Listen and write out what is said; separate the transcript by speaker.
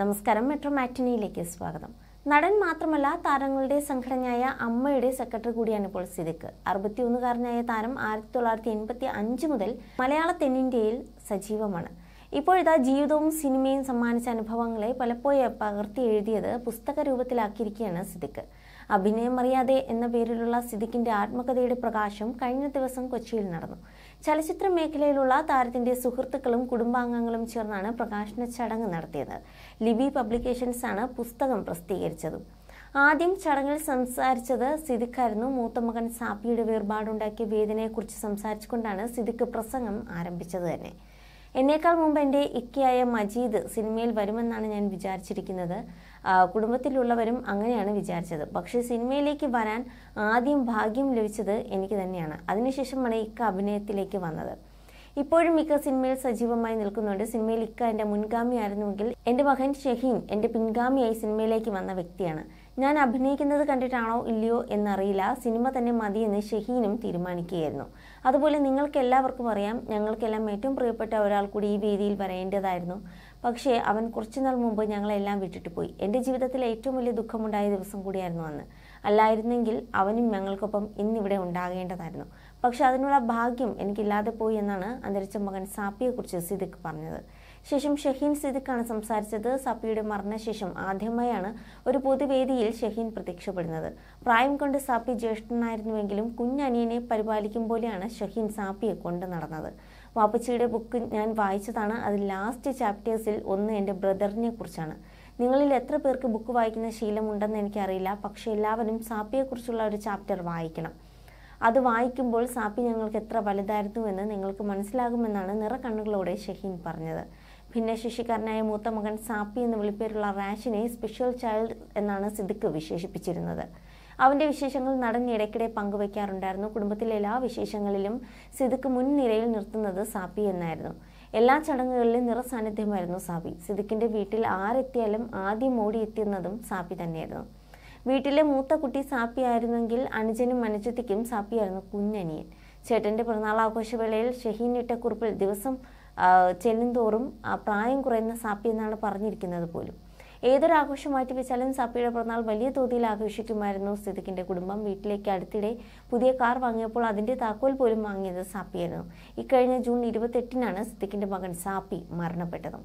Speaker 1: നമസ്കാരം മെട്രോ മാറ്റിനിയിലേക്ക് സ്വാഗതം നടൻ മാത്രമല്ല താരങ്ങളുടെ സംഘടനയായ അമ്മയുടെ സെക്രട്ടറി കൂടിയാണ് ഇപ്പോൾ സിദിഖ് അറുപത്തിയൊന്നുകാരനായ താരം ആയിരത്തി തൊള്ളായിരത്തി എൺപത്തി അഞ്ച് മുതൽ മലയാള തെന്നിന്ത്യയിൽ സജീവമാണ് ഇപ്പോഴിതാ ജീവിതവും സിനിമയും സമ്മാനിച്ച അനുഭവങ്ങളെ പലപ്പോഴും പകർത്തി എഴുതിയത് പുസ്തക രൂപത്തിലാക്കിയിരിക്കുകയാണ് സിദ്ദിഖ് അഭിനയം അറിയാതെ എന്ന പേരിലുള്ള സിദ്ദിഖിന്റെ ആത്മകഥയുടെ പ്രകാശം കഴിഞ്ഞ ദിവസം കൊച്ചിയിൽ നടന്നു ചലച്ചിത്ര മേഖലയിലുള്ള താരത്തിന്റെ സുഹൃത്തുക്കളും കുടുംബാംഗങ്ങളും ചേർന്നാണ് പ്രകാശന ചടങ്ങ് നടത്തിയത് ലിബി പബ്ലിക്കേഷൻസ് ആണ് പുസ്തകം പ്രസിദ്ധീകരിച്ചത് ആദ്യം ചടങ്ങിൽ സംസാരിച്ചത് സിദ്ദിഖായിരുന്നു മൂത്ത മകൻ സാപ്പിയുടെ വേർപാടുണ്ടാക്കിയ വേദനയെക്കുറിച്ച് സംസാരിച്ചുകൊണ്ടാണ് സിദ്ദിഖ് പ്രസംഗം ആരംഭിച്ചത് തന്നെ എന്നേക്കാൾ മുമ്പ് എൻ്റെ ഇക്കയായ മജീദ് സിനിമയിൽ വരുമെന്നാണ് ഞാൻ വിചാരിച്ചിരിക്കുന്നത് കുടുംബത്തിലുള്ളവരും അങ്ങനെയാണ് വിചാരിച്ചത് പക്ഷേ സിനിമയിലേക്ക് വരാൻ ആദ്യം ഭാഗ്യം ലഭിച്ചത് എനിക്ക് തന്നെയാണ് അതിനുശേഷമാണ് ഇക്ക അഭിനയത്തിലേക്ക് വന്നത് ഇപ്പോഴും ഇക്ക സിനിമയിൽ സജീവമായി നിൽക്കുന്നുണ്ട് സിനിമയിൽ ഇക്ക എൻ്റെ മുൻഗാമിയായിരുന്നുവെങ്കിൽ എൻ്റെ മകൻ ഷഹീൻ എൻ്റെ പിൻഗാമിയായി സിനിമയിലേക്ക് വന്ന വ്യക്തിയാണ് ഞാൻ അഭിനയിക്കുന്നത് കണ്ടിട്ടാണോ ഇല്ലയോ എന്നറിയില്ല സിനിമ തന്നെ മതിയെന്ന് ഷഹീനും തീരുമാനിക്കുകയായിരുന്നു അതുപോലെ നിങ്ങൾക്ക് എല്ലാവർക്കും അറിയാം ഞങ്ങൾക്കെല്ലാം ഏറ്റവും പ്രിയപ്പെട്ട ഒരാൾ കൂടി ഈ വേദിയിൽ വരേണ്ടതായിരുന്നു പക്ഷേ അവൻ കുറച്ചുനാൾ മുമ്പ് ഞങ്ങളെല്ലാം വിട്ടിട്ട് പോയി എൻ്റെ ജീവിതത്തിലെ ഏറ്റവും വലിയ ദുഃഖമുണ്ടായ ദിവസം കൂടിയായിരുന്നു അന്ന് അല്ലായിരുന്നെങ്കിൽ അവനും ഞങ്ങൾക്കൊപ്പം ഇന്നിവിടെ ഉണ്ടാകേണ്ടതായിരുന്നു പക്ഷെ അതിനുള്ള ഭാഗ്യം എനിക്കില്ലാതെ പോയി എന്നാണ് അന്തരിച്ച മകൻ സാപ്പിയെക്കുറിച്ച് സിദിഖ് പറഞ്ഞത് ശേഷം ഷഹീൻ സിദ്ദിഖാണ് സംസാരിച്ചത് സപ്പിയുടെ മരണശേഷം ആദ്യമായാണ് ഒരു പൊതുവേദിയിൽ ഷഹീൻ പ്രത്യക്ഷപ്പെടുന്നത് പ്രായം കൊണ്ട് സാപ്പി ജ്യേഷ്ഠനായിരുന്നുവെങ്കിലും കുഞ്ഞനിയനെ പരിപാലിക്കും പോലെയാണ് ഷഹീൻ സാപ്പിയെ കൊണ്ട് നടന്നത് വാപ്പച്ചിയുടെ ബുക്ക് ഞാൻ വായിച്ചതാണ് അത് ലാസ്റ്റ് ചാപ്റ്റേഴ്സിൽ ഒന്ന് എൻ്റെ ബ്രദറിനെ കുറിച്ചാണ് നിങ്ങളിൽ എത്ര പേർക്ക് ബുക്ക് വായിക്കുന്ന ശീലമുണ്ടെന്ന് എനിക്കറിയില്ല പക്ഷെ എല്ലാവരും സാപ്പിയെക്കുറിച്ചുള്ള ഒരു ചാപ്റ്റർ വായിക്കണം അത് വായിക്കുമ്പോൾ സാപ്പി ഞങ്ങൾക്ക് എത്ര വലുതായിരുന്നുവെന്ന് നിങ്ങൾക്ക് മനസ്സിലാകുമെന്നാണ് കണ്ണുകളോടെ ഷഹീൻ പറഞ്ഞത് ഭിന്നശേഷിക്കാരനായ മൂത്ത മകൻ സാപ്പി എന്ന് വിളിപ്പേരുള്ള റാഷിനെ സ്പെഷ്യൽ ചൈൽഡ് എന്നാണ് സിദ്ദിഖ് വിശേഷിപ്പിച്ചിരുന്നത് അവന്റെ വിശേഷങ്ങൾ നടൻ ഇടയ്ക്കിടെ പങ്കുവയ്ക്കാറുണ്ടായിരുന്നു കുടുംബത്തിലെ എല്ലാ വിശേഷങ്ങളിലും സിദ്ദിഖ് മുൻനിരയിൽ നിർത്തുന്നത് സാപ്പി എന്നായിരുന്നു എല്ലാ ചടങ്ങുകളിലും നിറസാന്നിധ്യമായിരുന്നു സാബി സിദ്ദിഖിന്റെ വീട്ടിൽ ആരെത്തിയാലും ആദ്യം ഓടിയെത്തുന്നതും സാപ്പി തന്നെയായിരുന്നു വീട്ടിലെ മൂത്ത കുട്ടി സാപ്പി ആയിരുന്നെങ്കിൽ അനുജനും അനുജത്തിക്കും സാപ്പിയായിരുന്നു കുഞ്ഞനിയൻ ചേട്ടന്റെ പിറന്നാൾ ആഘോഷവേളയിൽ ഷഹീൻ കുറിപ്പിൽ ദിവസം ചെല്ലുംതോറും പ്രായം കുറയുന്ന സാപ്പി എന്നാണ് പറഞ്ഞിരിക്കുന്നത് പോലും ഏതൊരു ആഘോഷം മാറ്റിവെച്ചാലും സാപ്പിയുടെ പിറന്നാൾ വലിയ തോതിൽ ആഘോഷിക്കുമായിരുന്നു സിദ്ദിഖിന്റെ കുടുംബം വീട്ടിലേക്ക് അടുത്തിടെ പുതിയ കാർ വാങ്ങിയപ്പോൾ അതിന്റെ താക്കോൽ പോലും വാങ്ങിയത് സാപ്പിയായിരുന്നു ഇക്കഴിഞ്ഞ ജൂൺ ഇരുപത്തെട്ടിനാണ് സിദ്ദിഖിന്റെ മകൻ സാപ്പി മരണപ്പെട്ടതും